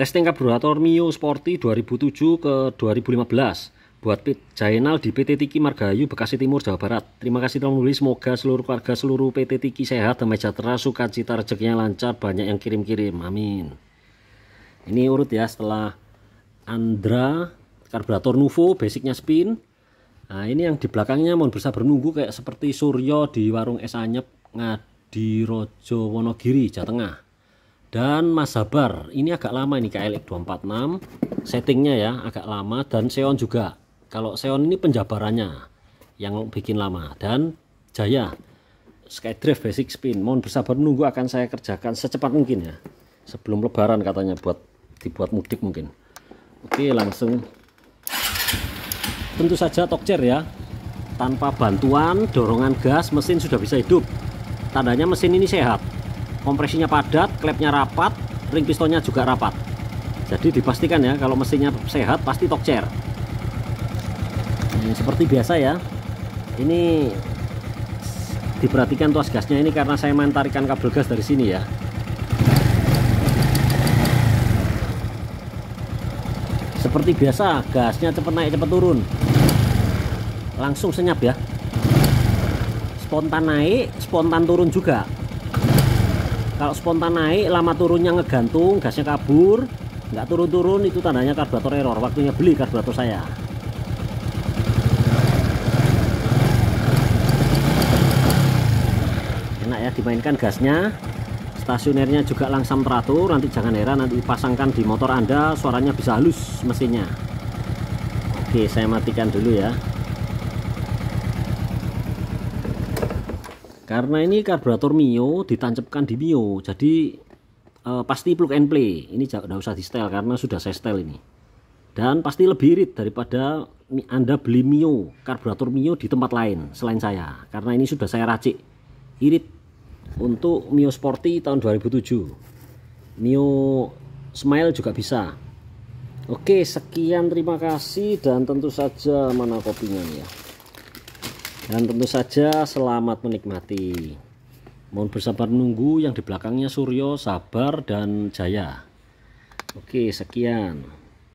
Testing karburator Mio Sporty 2007 ke 2015 buat Pit Jainal di PT Tiki Margayu Bekasi Timur Jawa Barat. Terima kasih telah menulis, semoga seluruh keluarga seluruh PT Tiki sehat, damai sejahtera, cita rezekinya lancar, banyak yang kirim-kirim. Amin. Ini urut ya setelah Andra karburator Nuvo basicnya spin. Nah, ini yang di belakangnya mohon bisa bernunggu kayak seperti Suryo di warung es anyep Ngadirojo Wonogiri, Jawa Tengah dan Mas Sabar ini agak lama ini KLX246 settingnya ya agak lama dan Xeon juga kalau Xeon ini penjabarannya yang bikin lama dan Jaya Skydrive Basic Spin mohon bersabar nunggu akan saya kerjakan secepat mungkin ya sebelum lebaran katanya buat dibuat mudik mungkin oke langsung tentu saja tokcer ya tanpa bantuan dorongan gas mesin sudah bisa hidup tandanya mesin ini sehat kompresinya padat klepnya rapat ring pistonnya juga rapat jadi dipastikan ya kalau mesinnya sehat pasti tokcer. nah, seperti biasa ya ini diperhatikan tuas gasnya ini karena saya main tarikan kabel gas dari sini ya seperti biasa gasnya cepat naik cepat turun langsung senyap ya spontan naik spontan turun juga kalau spontan naik lama turunnya ngegantung gasnya kabur nggak turun-turun itu tandanya karburator error waktunya beli karburator saya enak ya dimainkan gasnya stasionernya juga langsam teratur nanti jangan heran nanti dipasangkan di motor anda suaranya bisa halus mesinnya oke saya matikan dulu ya karena ini karburator Mio ditancapkan di Mio jadi e, pasti plug and play ini tidak usah di setel karena sudah saya setel ini dan pasti lebih irit daripada anda beli Mio karburator Mio di tempat lain selain saya karena ini sudah saya racik irit untuk Mio Sporty tahun 2007 Mio Smile juga bisa Oke sekian terima kasih dan tentu saja mana kopinya nih ya dan tentu saja selamat menikmati mohon bersabar menunggu yang di belakangnya Suryo sabar dan jaya oke sekian